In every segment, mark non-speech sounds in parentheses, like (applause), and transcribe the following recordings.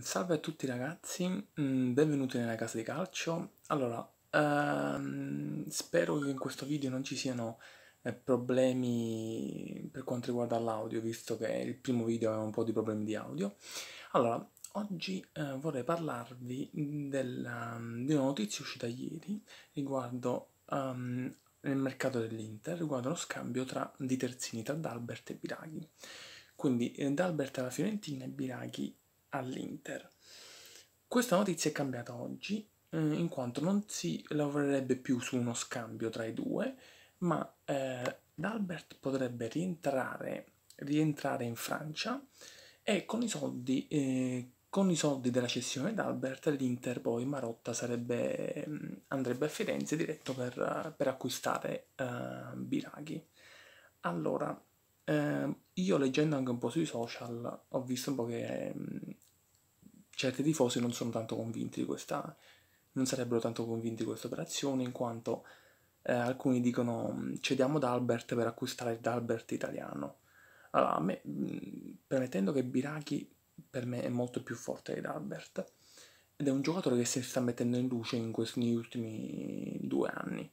Salve a tutti ragazzi, mm, benvenuti nella casa di calcio. Allora, ehm, spero che in questo video non ci siano eh, problemi per quanto riguarda l'audio, visto che il primo video aveva un po' di problemi di audio. Allora, oggi eh, vorrei parlarvi della, di una notizia uscita ieri riguardo um, nel mercato dell'Inter, riguardo uno scambio tra, di terzini tra Dalbert e Biraghi. Quindi eh, Dalbert alla Fiorentina e Biraghi all'Inter. Questa notizia è cambiata oggi eh, in quanto non si lavorerebbe più su uno scambio tra i due, ma eh, Dalbert potrebbe rientrare, rientrare, in Francia e con i soldi, eh, con i soldi della cessione d'Albert l'Inter poi Marotta sarebbe, mm, andrebbe a Firenze diretto per, per acquistare eh, Biraghi. Allora, eh, io leggendo anche un po' sui social ho visto un po' che mm, certi tifosi non sono tanto convinti di questa, non sarebbero tanto convinti di questa operazione in quanto eh, alcuni dicono mm, cediamo Dalbert per acquistare il Dalbert italiano. Allora, a me, mm, permettendo che Birachi per me è molto più forte di Dalbert, ed è un giocatore che si sta mettendo in luce in questi, negli ultimi due anni.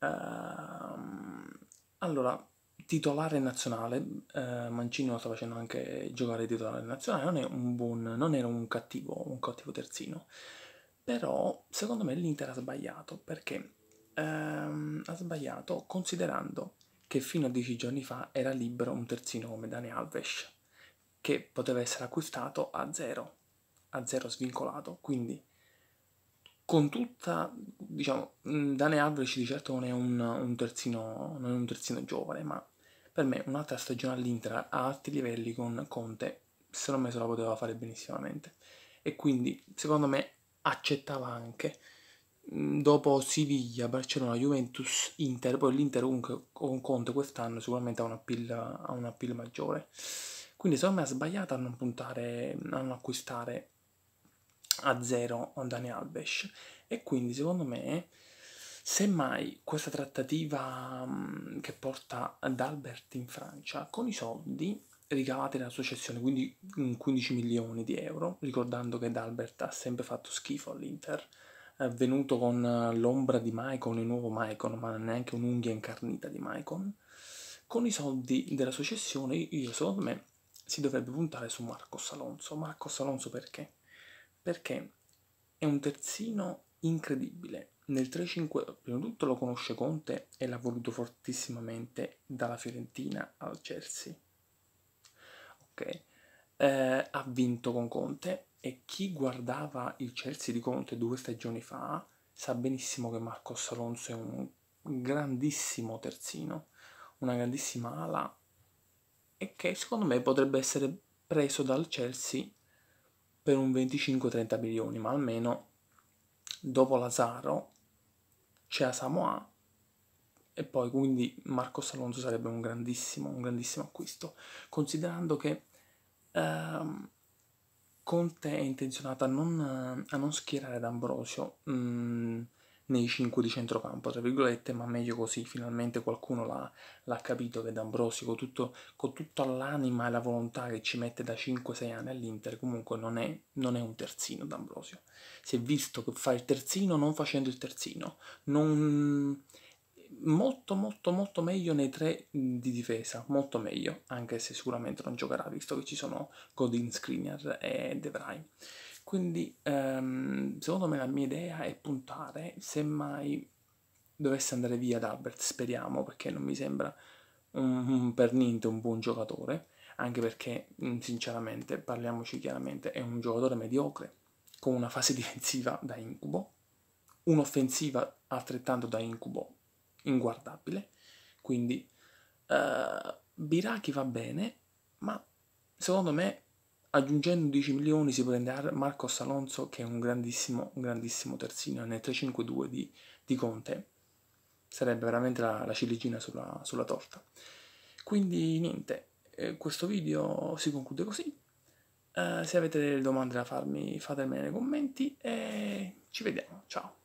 Ehm, allora, titolare nazionale, eh, Mancini lo sta facendo anche giocare titolare nazionale, non, è un buon, non era un cattivo, un cattivo terzino, però secondo me l'Inter ha sbagliato, perché ehm, ha sbagliato considerando che fino a dieci giorni fa era libero un terzino come Dani Alves, che poteva essere acquistato a zero, a zero svincolato, quindi con tutta, diciamo, Dani Alves di certo non è un, un, terzino, non è un terzino giovane, ma per me un'altra stagione all'Inter a alti livelli con Conte, secondo me se la poteva fare benissimamente. E quindi, secondo me, accettava anche. Mm, dopo Siviglia, Barcellona, Juventus, Inter, poi l'Inter comunque con Conte quest'anno sicuramente ha un appeal, ha una pill maggiore. Quindi secondo me ha sbagliato a non puntare, a non acquistare a zero Dani Alves. E quindi secondo me Semmai questa trattativa mm, che porta D'Albert in Francia con i soldi ricavati dalla successione, quindi 15 mm, milioni di euro, ricordando che D'Albert ha sempre fatto schifo all'Inter, è venuto con eh, l'ombra di Maicon, il nuovo Maicon, ma neanche un'unghia incarnita di Maicon, con i soldi della successione io secondo me si dovrebbe puntare su Marco Salonso. Marco Salonso perché? Perché è un terzino incredibile, nel 3-5 prima di tutto lo conosce Conte e l'ha voluto fortissimamente dalla Fiorentina al Chelsea. Ok, eh, ha vinto con Conte e chi guardava il Chelsea di Conte due stagioni fa sa benissimo che Marcos Alonso è un grandissimo terzino, una grandissima ala e che secondo me potrebbe essere preso dal Chelsea per un 25-30 milioni, ma almeno dopo Lazaro c'è a Samoa e poi quindi Marcos Alonso sarebbe un grandissimo, un grandissimo acquisto, considerando che ehm, Conte è intenzionato a non, a non schierare D'Ambrosio mh, mm, nei 5 di centrocampo, tra virgolette, ma meglio così, finalmente qualcuno l'ha, l'ha capito che D'Ambrosio con, tutto, con tutta l'anima e la volontà che ci mette da 5-6 anni all'Inter, comunque non è, non è un terzino D'Ambrosio. Si è visto che fa il terzino non facendo il terzino, non molto molto molto meglio nei tre di difesa, molto meglio, anche se sicuramente non giocherà visto che ci sono Godin, Skriniar e De Vrij. Quindi, ehm, secondo me, la mia idea è puntare, semmai dovesse andare via D'Albert, speriamo, perché non mi sembra un, un, per niente un buon giocatore, anche perché, mm, sinceramente, parliamoci chiaramente, è un giocatore mediocre, con una fase (laughs) difensiva da incubo, un'offensiva altrettanto da incubo inguardabile, quindi eh, Birachi va bene, ma secondo me aggiungendo 10 milioni si prende Marcos Alonso che è un grandissimo, un grandissimo terzino nel 3-5-2 di, di, Conte sarebbe veramente la, la ciliegina sulla, sulla, torta quindi niente eh, questo video si conclude così eh, se avete delle domande da farmi fatemele nei commenti e ci vediamo ciao